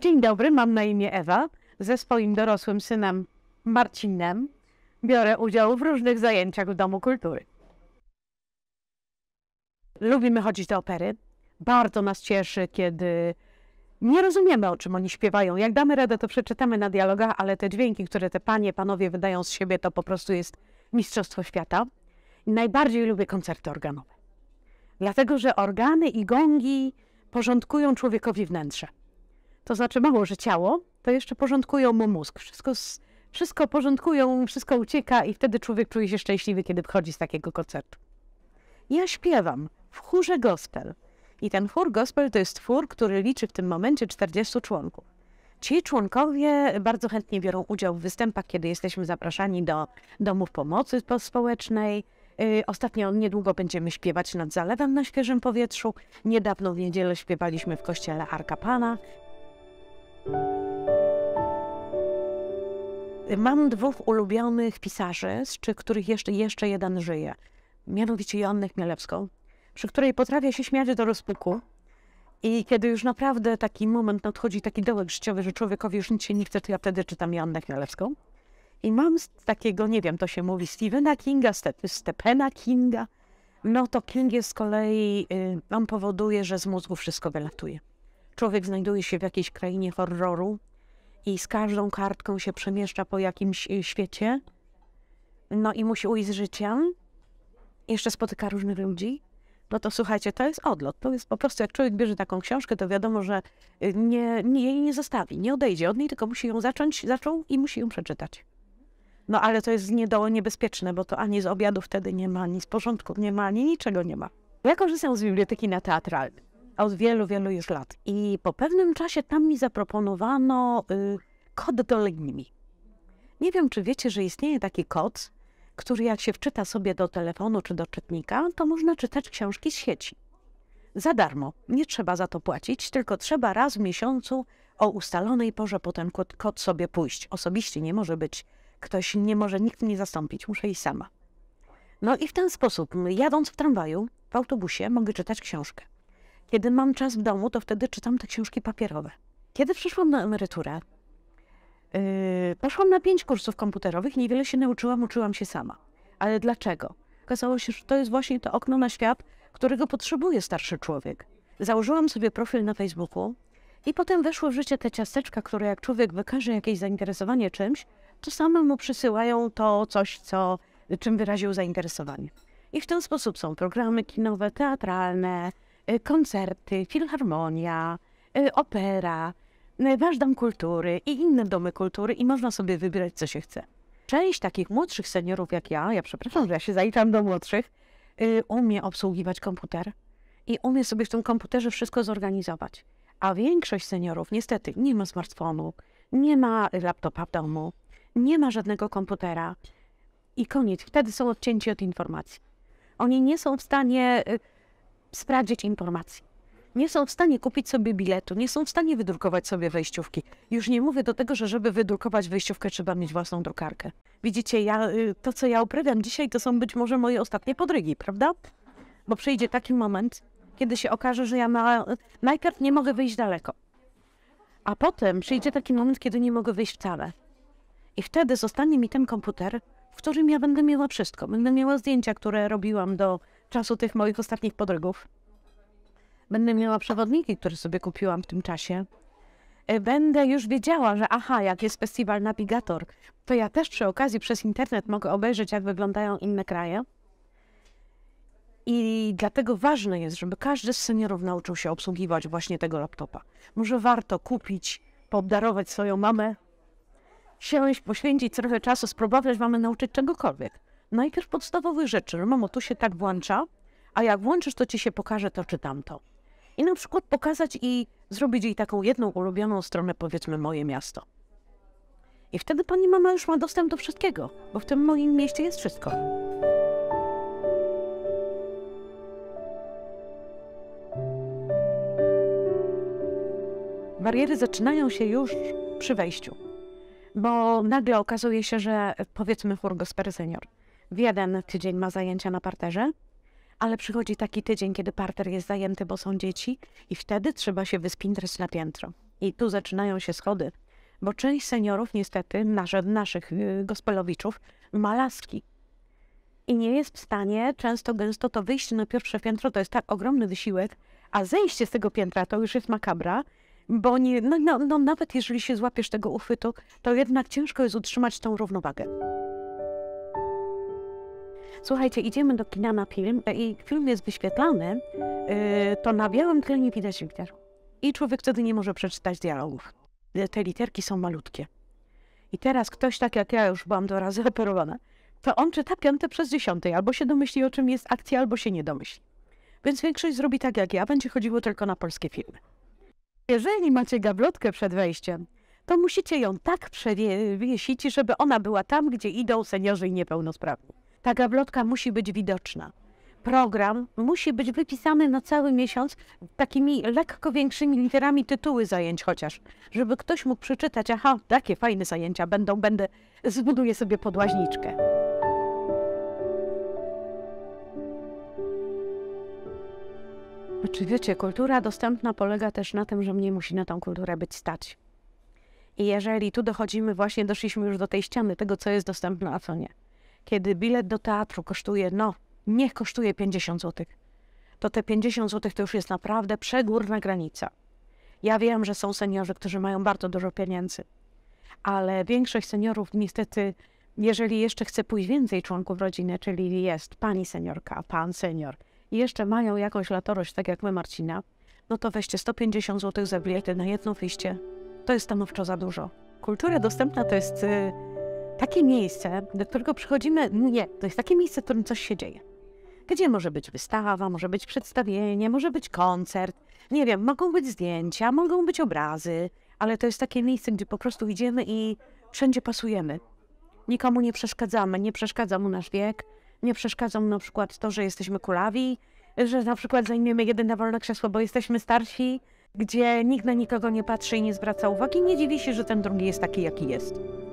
Dzień dobry, mam na imię Ewa. Ze swoim dorosłym synem Marcinem biorę udział w różnych zajęciach w Domu Kultury. Lubimy chodzić do opery. Bardzo nas cieszy, kiedy nie rozumiemy, o czym oni śpiewają. Jak damy radę, to przeczytamy na dialogach, ale te dźwięki, które te panie, panowie wydają z siebie, to po prostu jest mistrzostwo świata. Najbardziej lubię koncerty organowe. Dlatego, że organy i gongi porządkują człowiekowi wnętrze. To znaczy mało, że ciało, to jeszcze porządkują mu mózg. Wszystko, wszystko porządkują, wszystko ucieka i wtedy człowiek czuje się szczęśliwy, kiedy wchodzi z takiego koncertu. Ja śpiewam w chórze gospel i ten chór gospel to jest chór, który liczy w tym momencie 40 członków. Ci członkowie bardzo chętnie biorą udział w występach, kiedy jesteśmy zapraszani do domów pomocy społecznej. Y, ostatnio niedługo będziemy śpiewać nad zalewem na świeżym powietrzu. Niedawno w niedzielę śpiewaliśmy w kościele Arka Pana. Mam dwóch ulubionych pisarzy, z których jeszcze, jeszcze jeden żyje, mianowicie Joannę Chmielewską, przy której potrafię się śmiać do rozpuku. I kiedy już naprawdę taki moment nadchodzi, taki dołek życiowy, że człowiekowi już nic się nie chce, to ja wtedy czytam Joannę Chmielewską. I mam z takiego, nie wiem, to się mówi Stephena Kinga, Stephena Kinga. No to King jest z kolei, y, on powoduje, że z mózgu wszystko wylatuje. Człowiek znajduje się w jakiejś krainie horroru i z każdą kartką się przemieszcza po jakimś y, świecie. No i musi ujść z życiem. Jeszcze spotyka różnych ludzi no to słuchajcie, to jest odlot. To jest po prostu, jak człowiek bierze taką książkę, to wiadomo, że y, nie, nie, jej nie zostawi, nie odejdzie od niej, tylko musi ją zacząć, zaczął i musi ją przeczytać. No ale to jest niedoło niebezpieczne, bo to ani z obiadu wtedy nie ma, ani z porządku nie ma, ani niczego nie ma. Ja korzystam z biblioteki na teatralnej od wielu, wielu już lat. I po pewnym czasie tam mi zaproponowano y, kod do Legimi. Nie wiem, czy wiecie, że istnieje taki kod, który jak się wczyta sobie do telefonu czy do czytnika, to można czytać książki z sieci. Za darmo, nie trzeba za to płacić, tylko trzeba raz w miesiącu o ustalonej porze po ten kod, kod sobie pójść. Osobiście nie może być, ktoś nie może, nikt mnie zastąpić, muszę iść sama. No i w ten sposób, jadąc w tramwaju, w autobusie, mogę czytać książkę. Kiedy mam czas w domu, to wtedy czytam te książki papierowe. Kiedy przyszłam na emeryturę, Poszłam na pięć kursów komputerowych, niewiele się nauczyłam, uczyłam się sama. Ale dlaczego? Okazało się, że to jest właśnie to okno na świat, którego potrzebuje starszy człowiek. Założyłam sobie profil na Facebooku i potem weszły w życie te ciasteczka, które jak człowiek wykaże jakieś zainteresowanie czymś, to same mu przysyłają to coś, co, czym wyraził zainteresowanie. I w ten sposób są programy kinowe, teatralne, y, koncerty, filharmonia, y, opera, E, wasz Dom Kultury i inne domy kultury i można sobie wybrać, co się chce. Część takich młodszych seniorów jak ja, ja przepraszam, że ja się zaliczam do młodszych, y, umie obsługiwać komputer i umie sobie w tym komputerze wszystko zorganizować. A większość seniorów niestety nie ma smartfonu, nie ma laptopa w domu, nie ma żadnego komputera i koniec. Wtedy są odcięci od informacji. Oni nie są w stanie y, sprawdzić informacji nie są w stanie kupić sobie biletu, nie są w stanie wydrukować sobie wejściówki. Już nie mówię do tego, że żeby wydrukować wejściówkę, trzeba mieć własną drukarkę. Widzicie, ja, y, to co ja uprawiam dzisiaj, to są być może moje ostatnie podrygi, prawda? Bo przyjdzie taki moment, kiedy się okaże, że ja ma... najpierw nie mogę wyjść daleko, a potem przyjdzie taki moment, kiedy nie mogę wyjść wcale. I wtedy zostanie mi ten komputer, w którym ja będę miała wszystko. Będę miała zdjęcia, które robiłam do czasu tych moich ostatnich podrygów. Będę miała przewodniki, które sobie kupiłam w tym czasie. E, będę już wiedziała, że aha, jak jest festiwal Navigator, to ja też przy okazji przez internet mogę obejrzeć, jak wyglądają inne kraje. I dlatego ważne jest, żeby każdy z seniorów nauczył się obsługiwać właśnie tego laptopa. Może warto kupić, poobdarować swoją mamę, siąść, poświęcić trochę czasu, spróbować mamy nauczyć czegokolwiek. Najpierw podstawowych rzeczy. Mamo, tu się tak włącza, a jak włączysz, to ci się pokaże to czy tamto i na przykład pokazać i zrobić jej taką jedną ulubioną stronę, powiedzmy moje miasto. I wtedy pani mama już ma dostęp do wszystkiego, bo w tym moim mieście jest wszystko. Bariery zaczynają się już przy wejściu, bo nagle okazuje się, że powiedzmy Hurgosper Senior w jeden tydzień ma zajęcia na parterze, ale przychodzi taki tydzień, kiedy parter jest zajęty, bo są dzieci, i wtedy trzeba się wyspintrać na piętro. I tu zaczynają się schody, bo część seniorów, niestety, nasze, naszych y, gospelowiczów, ma laski. I nie jest w stanie często, gęsto to wyjść na pierwsze piętro to jest tak ogromny wysiłek, a zejście z tego piętra to już jest makabra, bo nie, no, no, no nawet jeżeli się złapiesz tego uchwytu, to jednak ciężko jest utrzymać tą równowagę. Słuchajcie, idziemy do kina na film e, i film jest wyświetlany, yy, to na białym tle nie widać liter. I człowiek wtedy nie może przeczytać dialogów. E, te literki są malutkie. I teraz ktoś tak jak ja już byłam do razy operowana, to on czyta piąte przez dziesiątej. Albo się domyśli, o czym jest akcja, albo się nie domyśli. Więc większość zrobi tak jak ja, będzie chodziło tylko na polskie filmy. Jeżeli macie gablotkę przed wejściem, to musicie ją tak przewiesić, żeby ona była tam, gdzie idą seniorzy i niepełnosprawni. Ta gablotka musi być widoczna. Program musi być wypisany na cały miesiąc takimi lekko większymi literami tytuły zajęć chociaż, żeby ktoś mógł przeczytać, aha, takie fajne zajęcia będą, będę, zbuduję sobie podłaźniczkę. Czy wiecie, kultura dostępna polega też na tym, że mnie musi na tą kulturę być stać. I jeżeli tu dochodzimy, właśnie doszliśmy już do tej ściany tego, co jest dostępne, a co nie kiedy bilet do teatru kosztuje, no, niech kosztuje 50 zł, to te 50 zł to już jest naprawdę przegórna granica. Ja wiem, że są seniorzy, którzy mają bardzo dużo pieniędzy, ale większość seniorów niestety, jeżeli jeszcze chce pójść więcej członków rodziny, czyli jest pani seniorka, pan senior i jeszcze mają jakąś latorość, tak jak my Marcina, no to weźcie 150 zł za bilety na jedno wyjście. To jest stanowczo za dużo. Kultura dostępna to jest... Yy, takie miejsce, do którego przychodzimy, nie, to jest takie miejsce, w którym coś się dzieje. Gdzie może być wystawa, może być przedstawienie, może być koncert, nie wiem, mogą być zdjęcia, mogą być obrazy, ale to jest takie miejsce, gdzie po prostu idziemy i wszędzie pasujemy. Nikomu nie przeszkadzamy, nie przeszkadza mu nasz wiek, nie przeszkadza mu na przykład to, że jesteśmy kulawi, że na przykład zajmiemy jedyne wolne krzesło, bo jesteśmy starsi, gdzie nikt na nikogo nie patrzy i nie zwraca uwagi, nie dziwi się, że ten drugi jest taki, jaki jest.